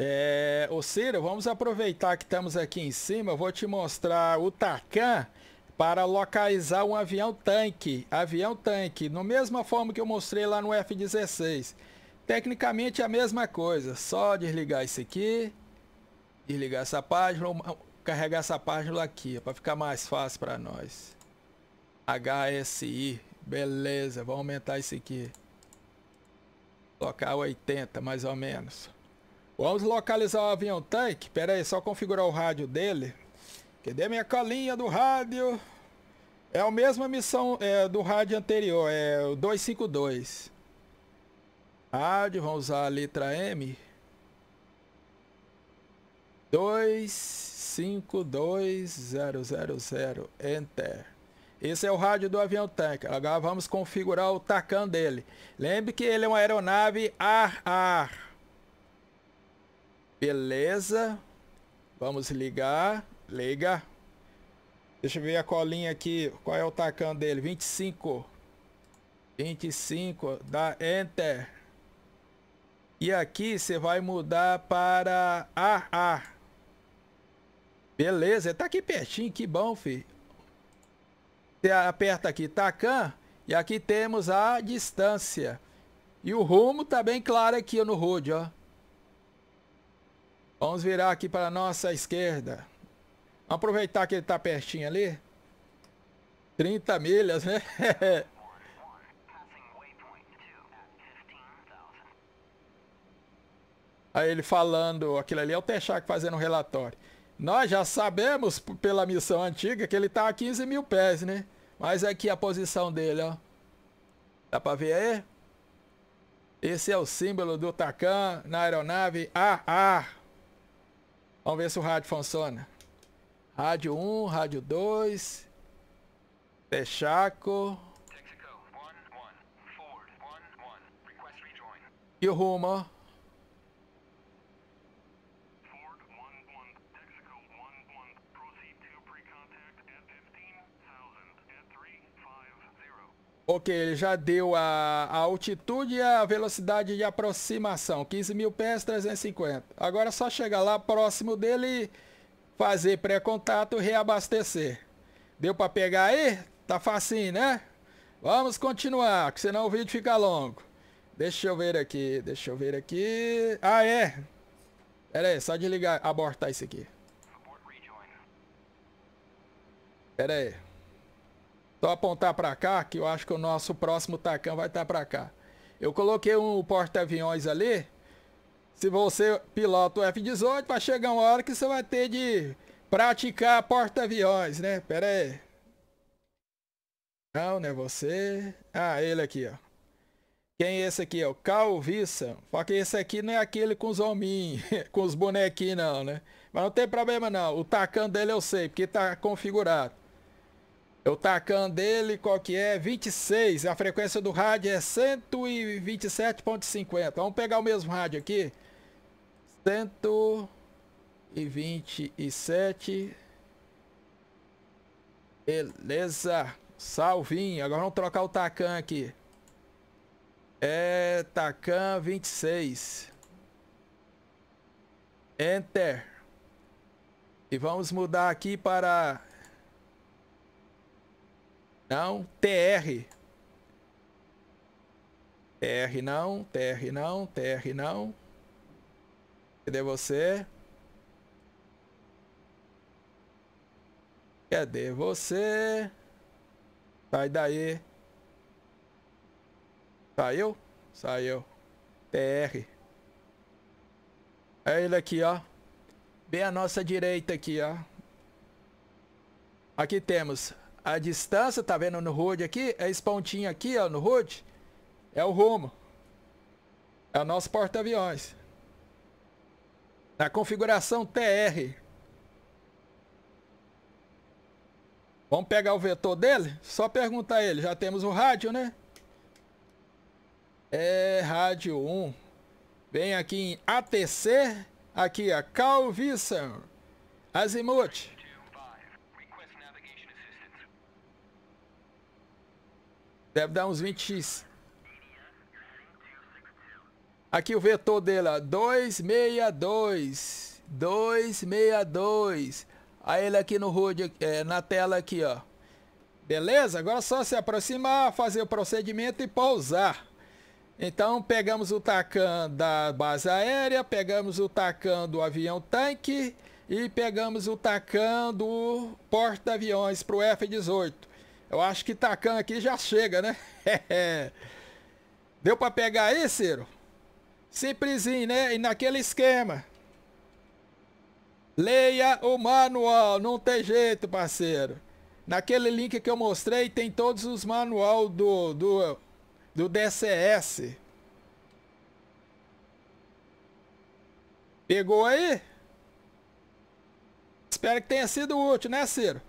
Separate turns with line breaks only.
É, ô Ciro, vamos aproveitar que estamos aqui em cima. Eu vou te mostrar o Tacan para localizar um avião tanque. Avião tanque, no mesma forma que eu mostrei lá no F-16. Tecnicamente é a mesma coisa. Só desligar isso aqui. Desligar essa página. Carregar essa página aqui, para ficar mais fácil para nós. HSI. Beleza, vou aumentar isso aqui. Colocar 80, mais ou menos. Vamos localizar o avião tanque. Pera aí, só configurar o rádio dele. Cadê minha colinha do rádio? É a mesma missão é, do rádio anterior, é o 252. Rádio, vamos usar a letra M. 252000, Enter. Esse é o rádio do avião tanque. Agora vamos configurar o tacan dele. Lembre que ele é uma aeronave ar-ar. Beleza. Vamos ligar. Liga. Deixa eu ver a colinha aqui. Qual é o tacan dele? 25. 25. Dá Enter. E aqui você vai mudar para AA. Beleza. Tá aqui pertinho. Que bom, fi. Você aperta aqui tacan. E aqui temos a distância. E o rumo tá bem claro aqui no HUD, ó. Vamos virar aqui para a nossa esquerda. Vamos aproveitar que ele está pertinho ali. 30 milhas, né? Aí ele falando, aquilo ali é o Texac fazendo um relatório. Nós já sabemos pela missão antiga que ele está a 15 mil pés, né? Mas aqui a posição dele, ó. Dá para ver aí? Esse é o símbolo do Tacan na aeronave AA. Vamos ver se o rádio funciona. Rádio 1, rádio 2. Texaco. E o rumo, ó. Ok, ele já deu a, a altitude e a velocidade de aproximação, 15 mil pés, 350. Agora é só chegar lá próximo dele, fazer pré-contato, reabastecer. Deu para pegar aí? Tá facinho, né? Vamos continuar, que senão o vídeo fica longo. Deixa eu ver aqui, deixa eu ver aqui. Ah, é. Pera aí, só desligar, abortar isso aqui. Pera aí. Só apontar para cá, que eu acho que o nosso próximo tacão vai estar tá para cá. Eu coloquei um porta-aviões ali. Se você pilota o F-18, vai chegar uma hora que você vai ter de praticar porta-aviões, né? Pera aí. Não, não é você. Ah, ele aqui, ó. Quem é esse aqui? É o Calvissa. Só que esse aqui não é aquele com os homens, com os bonequinhos, não, né? Mas não tem problema, não. O tacão dele eu sei, porque tá configurado. O Tacan dele, qual que é? 26. A frequência do rádio é 127.50. Vamos pegar o mesmo rádio aqui. 127. Beleza. Salvinho. Agora vamos trocar o Tacan aqui. É Tacan 26. Enter. E vamos mudar aqui para não, TR. TR não, TR não, TR não. Cadê você? Cadê você? Sai daí. Saiu? Saiu. TR. É ele aqui, ó. Bem à nossa direita aqui, ó. Aqui temos a distância, tá vendo no road aqui? É esse pontinho aqui, ó, no road, é o rumo. É o nosso porta-aviões. Na configuração TR. Vamos pegar o vetor dele? Só perguntar ele. Já temos o rádio, né? É rádio 1. Vem aqui em ATC. Aqui, ó. Calvisan. Azimuth. Deve dar uns 20x. Aqui o vetor dele, ó. 262. 262. Aí ele aqui no HUD, é, na tela aqui, ó. Beleza? Agora é só se aproximar, fazer o procedimento e pousar. Então pegamos o tacan da base aérea, pegamos o tacan do avião tanque e pegamos o tacan do porta-aviões para o F-18. Eu acho que Tacan aqui já chega, né? Deu para pegar aí, Ciro? Simplesinho, né? E naquele esquema. Leia o manual, não tem jeito, parceiro. Naquele link que eu mostrei tem todos os manual do, do, do DCS. Pegou aí? Espero que tenha sido útil, né, Ciro?